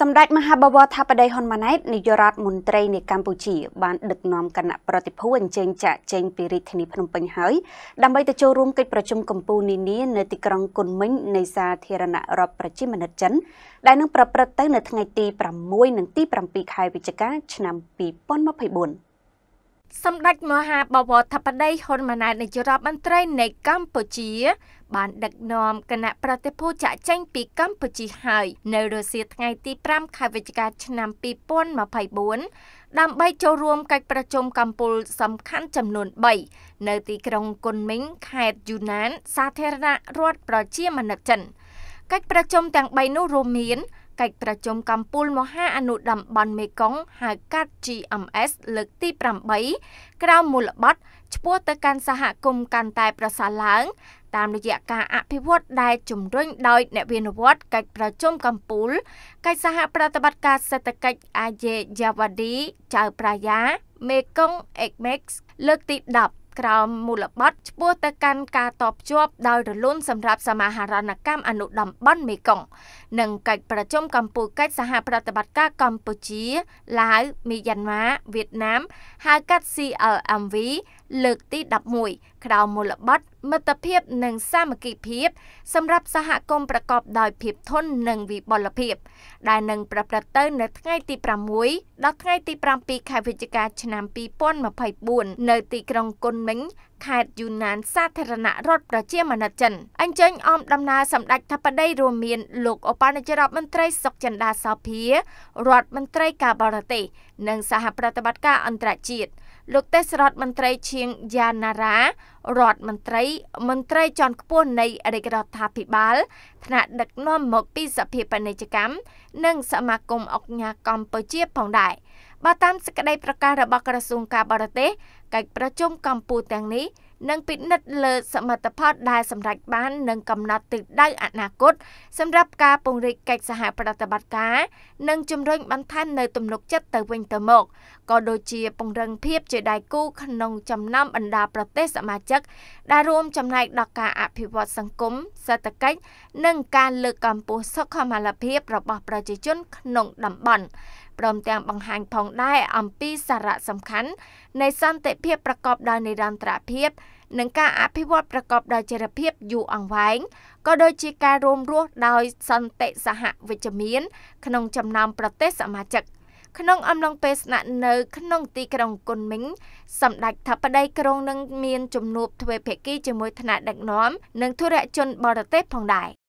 សម្ដេចមហាបវរថាបតីហ៊ុនម៉ាណែតនាយករដ្ឋមន្ត្រីនៃកម្ពុជាបានដឹកនាំគណៈប្រតិភូអញ្ជើញចាក់ចេញពីរាជធានីភ្នំពេញហើយដើម្បីទៅចូលរួមកិច្ចប្រជុំកម្ពុជានានានៅទីក្រុងគុនមិញនៃសាធារណរដ្ឋប្រជាមានិតចិនដែលនឹងប្រព្រឹត្តទៅនៅថ្ងៃទី6និងទី7ខែវិច្ឆិកាឆ្នាំ2024សម្ដេចមហាបវរធិបតីហ៊ុនម៉ាណែតនាយករដ្ឋមន្ត្រី នៃកម្ពុជា បាន ដឹកនាំគណៈប្រតិភូចាក់ចែងពីកម្ពុជាហើយនៅរសៀលថ្ងៃទី5ខែវិច្ឆិកាឆ្នាំ2024ដើម្បីចូលរួមកិច្ចប្រជុំកម្ពុជាសំខាន់ចំនួន3នៅទីក្រុងគុនមីងខេត្តយូណាន សាធារណរដ្ឋប្រជាមានិតចិន កិច្ចប្រជុំទាំង3នោះរួមមានកិច្ចប្រជុំកម្ពុជាមហាអនុតំបន់មេគង្គហៅកាត់ GMS លើកទី8ក្រៅមូលបត្រឆ្ពោះទៅកាន់សហគមន៍កាន់តែប្រសើរឡើងតាមរយៈការអភិវឌ្ឍដែលជំរុញដោយអ្នកវិនិយោគកិច្ចប្រជុំកម្ពុជាកិច្ចសហប្រតិបត្តិការសេដ្ឋកិច្ចអាយេយ៉ាវ៉ាឌីចៅប្រាយ៉ាមេគង្គ ECMEX លើកទី10ក្រោមមូលបត្រឆ្ពោះទៅកាន់ការតបជាប់ដោយរលូនសម្រាប់សមាហរណកម្មអនុតំបន់មេគង្គនិងកិច្ចប្រជុំកម្ពុជាកិច្ចសហប្រតិបត្តិការកម្ពុជាឡាវមីយ៉ាន់ម៉ាវៀតណាមហៅកាត់ CLMV លើកទី11ក្រៅមូលបត្រមិត្តភាពនិងសាមគ្គីភាពសម្រាប់សហគមន៍ប្រកបដោយភាពធន់និងវិបុលភាពដែលនឹងប្រព្រឹត្តទៅ នៅថ្ងៃ ទី6ដល់ថ្ងៃទី7ខែវិច្ឆិកាឆ្នាំ2024នៅទីក្រុងគុនមិញខេត្តយូណានសាធារណរដ្ឋប្រជាមានិតចិនអញ្ជើញអមដំណើរសម្ដេចថាបតីរួមមាន លោកឧបនាយករដ្ឋមន្ត្រីសុកចិន្តាសោភារដ្ឋមន្ត្រីការបរទេសនិងសហប្រតិបត្តិការអន្តរជាតិ។លោកទេសរដ្ឋមន្ត្រីឈៀងយ៉ាណារ៉ារដ្ឋមន្ត្រី មន្ត្រីជាន់ខ្ពស់នៃរាជរដ្ឋាភិបាលថ្នាក់ដឹកនាំមកពីសភាពាណិជ្ជកម្មនិងសមាគមអង្គការកម្ពុជា ផងដែរបើតាមសេចក្តីប្រកាសរបស់ក្រសួងការបរទេសកិច្ចប្រជុំកម្ពុជាទាំងនេះនិងពិនិត្យលើសមិទ្ធផលដែលសម្រេចបាននិងកំណត់ទិសដៅអនាគតសម្រាប់ការពង្រីកកិច្ចសហប្រតិបត្តិការនិងជំរុញបន្ថែមនៅទំនុកចិត្តទៅវិញទៅមកក៏ដូចជាពង្រឹងភាពជាដៃគូក្នុងចំណោមបណ្ដាប្រទេសសមាជិក ដែលរួមចំណែកដល់ការអភិវឌ្ឍសង្គមសេដ្ឋកិច្ចនិងការលើកកម្ពស់សុខុមាលភាព របស់ ប្រជាជន ក្នុងតំបន់ព្រមទាំងបង្ហាញផងដែរអំពីសារៈសំខាន់នៃសន្តិភាពប្រកបដោយនិរន្តរភាពនិងការអភិវឌ្ឍប្រកបដោយចីរភាពយូរអង្វែងក៏ដូចជាការរួមរស់ដោយសន្តិសហវិជ្ជមាន ក្នុងចំណោមប្រទេសសមាជិក ក្នុងអំឡុងពេលស្នាក់នៅក្នុងទីក្រុងគុនមីងសម្ដេចថាបដីក្រុងនឹងមានជំនួបទ្វេភាគីជាមួយថ្នាក់ដឹកនាំ និងធុរៈជនបរទេសផងដែរ